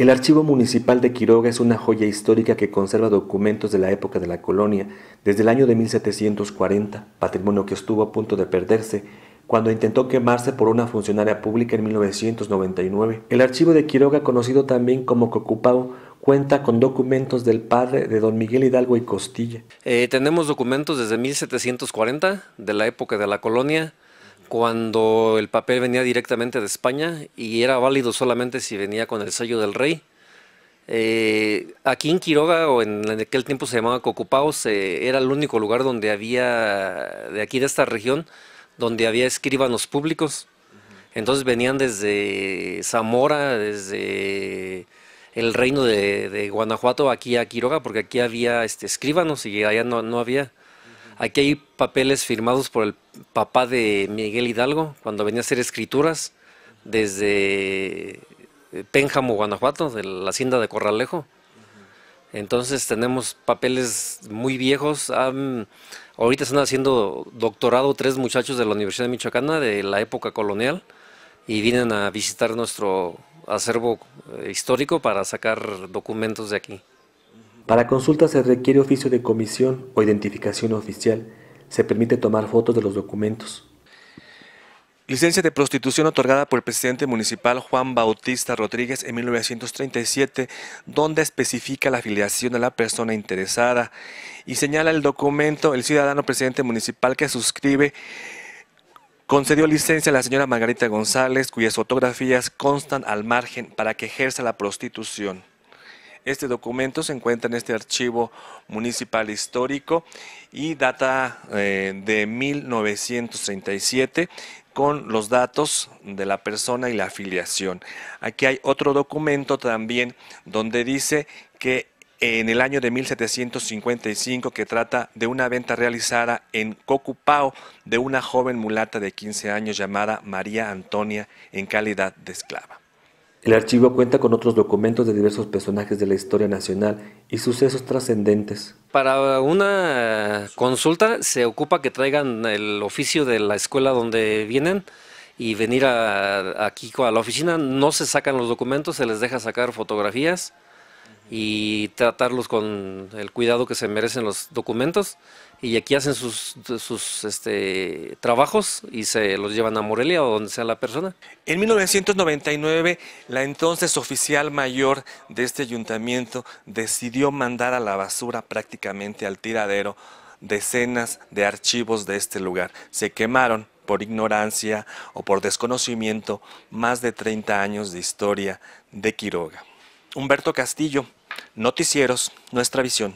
El Archivo Municipal de Quiroga es una joya histórica que conserva documentos de la época de la colonia, desde el año de 1740, patrimonio que estuvo a punto de perderse cuando intentó quemarse por una funcionaria pública en 1999. El Archivo de Quiroga, conocido también como Cocupao, cuenta con documentos del padre de don Miguel Hidalgo y Costilla. Eh, tenemos documentos desde 1740, de la época de la colonia, cuando el papel venía directamente de España y era válido solamente si venía con el sello del rey. Eh, aquí en Quiroga, o en, aquel tiempo se llamaba Cocupaos, era el único lugar donde había, de aquí de esta región, donde había escribanos públicos. Entonces venían desde Zamora, desde el reino de, Guanajuato aquí a Quiroga, porque aquí había este, escribanos y allá no, no había. Aquí hay papeles firmados por el papá de Miguel Hidalgo cuando venía a hacer escrituras desde eh, Pénjamo, Guanajuato, de la hacienda de Corralejo. Entonces tenemos papeles muy viejos. ahorita están haciendo doctorado tres muchachos de la Universidad de Michoacana de la época colonial y vienen a visitar nuestro acervo eh, histórico para sacar documentos de aquí. Para consulta se requiere oficio de comisión o identificación oficial. Se permite tomar fotos de los documentos. Licencia de prostitución otorgada por el presidente municipal Juan Bautista Rodríguez en 1937, donde especifica la afiliación de la persona interesada y señala el documento el ciudadano presidente municipal que suscribe concedió licencia a la señora Margarita González, cuyas fotografías constan al margen para que ejerza la prostitución. Este documento se encuentra en este archivo municipal histórico y data eh, de 1937 con los datos de la persona y la afiliación. Aquí hay otro documento también donde dice que en el año de 1755 que trata de una venta realizada en Cocupao de una joven mulata de 15 años llamada María Antonia en calidad de esclava. El archivo cuenta con otros documentos de diversos personajes de la historia nacional y sucesos trascendentes. Para una consulta se ocupa que traigan el oficio de la escuela donde vienen y venir a, aquí a la oficina. No se sacan los documentos, se les deja sacar fotografías y tratarlos con el cuidado que se merecen los documentos. Y aquí hacen sus, sus este, trabajos y se los llevan a Morelia o donde sea la persona. En 1999, la entonces oficial mayor de este ayuntamiento decidió mandar a la basura prácticamente al tiradero decenas de archivos de este lugar. Se quemaron por ignorancia o por desconocimiento más de 30 años de historia de Quiroga. Humberto Castillo Noticieros, nuestra visión.